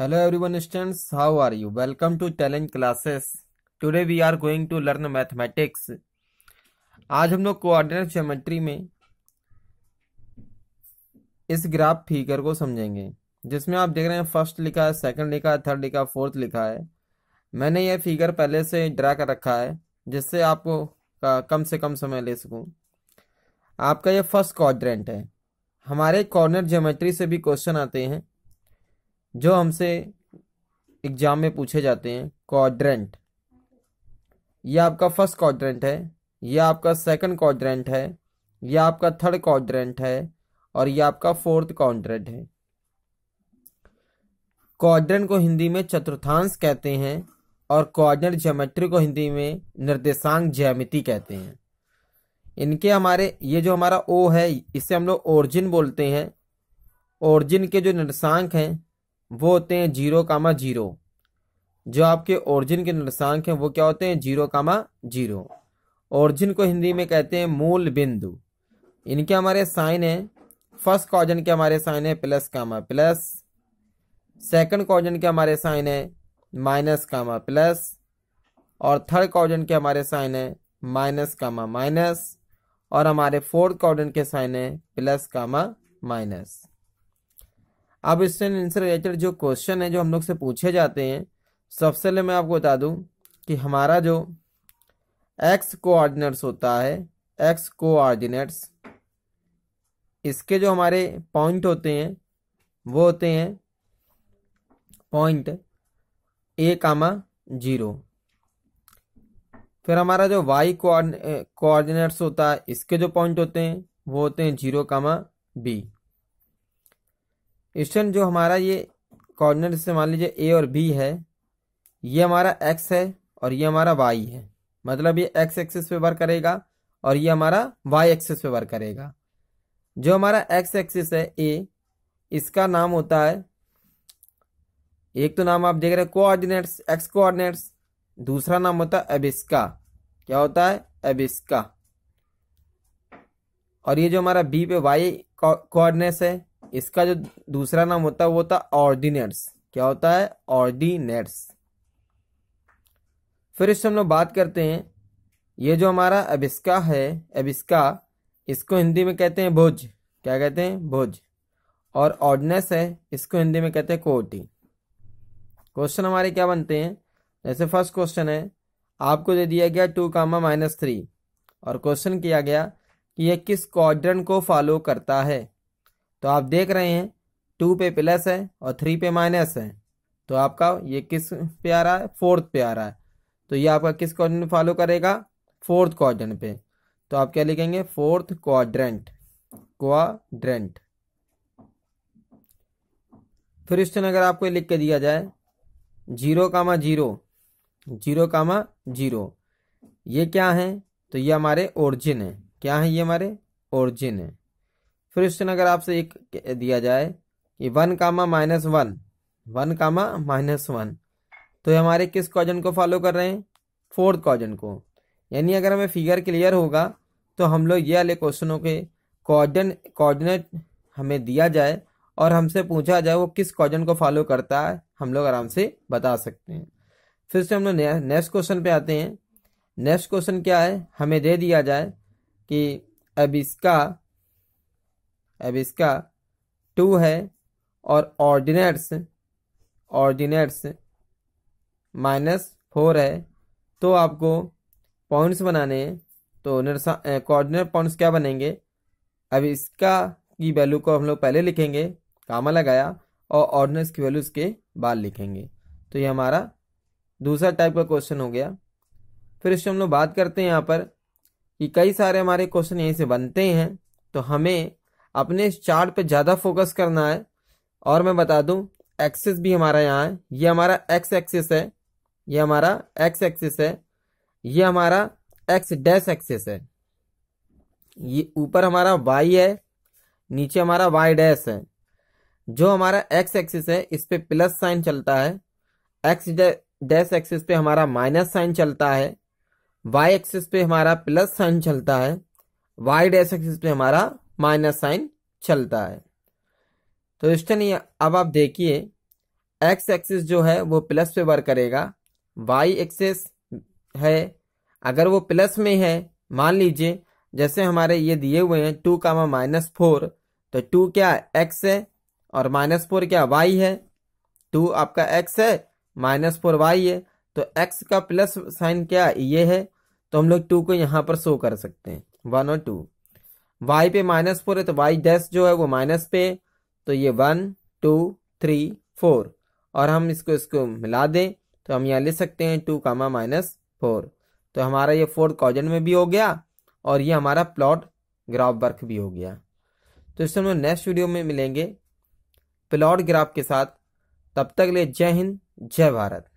hello everyone students how are you welcome to challenge classes today we are going to learn mathematics आज हम लोग coordinate geometry में इस graph figure को समझेंगे जिसमें आप देख रहे हैं फर्स्ट लिखा है सेकंड लिखा है थर्ड लिखा है फोर्थ लिखा है मैंने यह फिगर पहले से ड्रा कर रखा है जिससे आपको कम से कम समय ले सकूँ आपका यह फर्स्ट कॉर्डरेंट है हमारे कॉर्नर ज्योमेट्री से भी क्वेश्चन आते हैं जो हमसे एग्जाम में पूछे जाते हैं क्वाड्रेंट ये आपका फर्स्ट क्वाड्रेंट है ये आपका सेकंड क्वाड्रेंट है ये आपका थर्ड क्वाड्रेंट है और ये आपका फोर्थ क्वाड्रेंट है क्वाड्रेंट को हिंदी में चतुर्थांश कहते हैं और क्वाड्रेंट ज्योमेट्री को हिंदी में निर्देशांक ज्यामिति कहते हैं इनके हमारे ये जो हमारा ओ है इसे हम लोग ओरिजिन बोलते हैं ओरिजिन के जो निर्देशांक हैं वो होते हैं जीरो कामा जीरो जो आपके ओरिजिन के निर्देशांक हैं वो क्या होते हैं जीरो कामा जीरो ओरिजिन को हिंदी में कहते हैं मूल बिंदु इनके हमारे साइन है फर्स्ट कॉजन के हमारे साइन है प्लस कामा प्लस सेकंड कॉजन के हमारे साइन है माइनस कामा प्लस और थर्ड कॉजन के हमारे साइन है माइनस कामा माइनस और हमारे फोर्थ कॉर्डन के साइन है प्लस कामा माइनस अब इससे रिलेटेड जो क्वेश्चन है जो हम लोग से पूछे जाते हैं सबसे पहले मैं आपको बता दूं कि हमारा जो एक्स कोऑर्डिनेट्स होता है एक्स कोऑर्डिनेट्स इसके जो हमारे पॉइंट होते हैं वो होते हैं पॉइंट ए कामा जीरो फिर हमारा जो वाई कोऑर्डिनेट्स होता है इसके जो पॉइंट होते हैं वो होते हैं जीरो कामा बी स्टूडेंट जो हमारा ये कॉर्नर से मान लीजिए ए और बी है ये हमारा एक्स है और ये हमारा वाई है मतलब ये एक्स एक्सिस पे वर्क करेगा और ये हमारा वाई एक्सिस पे वर्क करेगा जो हमारा एक्स एक्सिस है ए इसका नाम होता है एक तो नाम आप देख रहे हैं कोऑर्डिनेट्स एक्स कोऑर्डिनेट्स दूसरा नाम होता है एबिस्का क्या होता है एबिस्का और ये जो हमारा बी पे वाई कोऑर्डिनेट्स है इसका जो दूसरा नाम होता है वो होता है ऑर्डिनेट्स क्या होता है ऑर्डिनेट्स फिर इससे हम लोग बात करते हैं ये जो हमारा अबिस्का है एबिस्का इसको हिंदी में कहते हैं भोज क्या कहते हैं भोज और ऑर्डिनेस है इसको हिंदी में कहते हैं कोटी क्वेश्चन हमारे क्या बनते हैं जैसे फर्स्ट क्वेश्चन है आपको दे दिया गया टू कामा माइनस थ्री और क्वेश्चन किया गया कि यह किस क्वाड्रन को फॉलो करता है तो आप देख रहे हैं टू पे प्लस है और थ्री पे माइनस है तो आपका ये किस पे आ रहा है फोर्थ पे आ रहा है तो ये आपका किस क्वाड्रेंट फॉलो करेगा फोर्थ क्वाड्रेंट पे तो आप क्या लिखेंगे फोर्थ क्वाड्रेंट क्वाड्रेंट फिर क्वेश्चन अगर आपको लिख के दिया जाए zero comma zero zero comma zero ये क्या है तो ये हमारे ओरिजिन है क्या है ये हमारे ओरिजिन है फिर क्वेश्चन अगर आपसे एक दिया जाए कि one comma minus one one comma minus one तो हमारे किस क्वेश्चन को फॉलो कर रहे हैं फोर्थ क्वेश्चन को यानी अगर हमें फिगर क्लियर होगा तो हम लोग ये वाले क्वेश्चनों के कॉर्डन कॉर्डिनेट हमें दिया जाए और हमसे पूछा जाए वो किस क्वेश्चन को फॉलो करता है हम लोग आराम से बता सकते हैं फिर से हम लोग नेक्स्ट क्वेश्चन पे आते हैं नेक्स्ट क्वेश्चन क्या है हमें दे दिया जाए कि अब इसका अब इसका टू है और ऑर्डिनेट्स ऑर्डिनेट्स माइनस फोर है तो आपको पॉइंट्स बनाने हैं तो कोऑर्डिनेट पॉइंट्स क्या बनेंगे अब इसका की वैल्यू को हम लोग पहले लिखेंगे कामा लगाया और ऑर्डिनेट्स की वैल्यू उसके बाद लिखेंगे तो ये हमारा दूसरा टाइप का क्वेश्चन हो गया फिर इससे हम लोग बात करते हैं यहाँ पर कि कई सारे हमारे क्वेश्चन यहीं से बनते हैं तो हमें अपने इस चार्ट पे ज़्यादा फोकस करना है और मैं बता दूं एक्सेस भी हमारा यहाँ है ये हमारा एक्स एक्सेस है ये हमारा एक्स एक्सेस है ये हमारा एक्स डैश एक्सेस है ये ऊपर हमारा वाई है नीचे हमारा वाई डैश है जो हमारा एक्स एक्सेस है इस पर प्लस साइन चलता है एक्स डैश एक्सेस पे हमारा माइनस साइन चलता है वाई एक्सेस पे हमारा प्लस साइन चलता है वाई डैश एक्सेस पे हमारा माइनस साइन चलता है तो स्टूडेंट अब आप देखिए एक्स एक्सिस जो है वो प्लस पे वर्क करेगा वाई एक्सिस है अगर वो प्लस में है मान लीजिए जैसे हमारे ये दिए हुए हैं टू कामा माइनस फोर तो टू क्या एक्स है और माइनस फोर क्या वाई है टू आपका एक्स है माइनस फोर वाई है तो एक्स का प्लस साइन क्या ये है तो हम लोग टू को यहाँ पर शो कर सकते हैं वन और टू वाई पे माइनस फोर है तो वाई डैश जो है वो माइनस पे तो ये वन टू थ्री फोर और हम इसको इसको मिला दें तो हम यहाँ ले सकते हैं टू कामा माइनस फोर तो हमारा ये फोर कॉजन में भी हो गया और ये हमारा प्लॉट ग्राफ वर्क भी हो गया तो इससे हम नेक्स्ट वीडियो में मिलेंगे प्लॉट ग्राफ के साथ तब तक ले जय हिंद जय भारत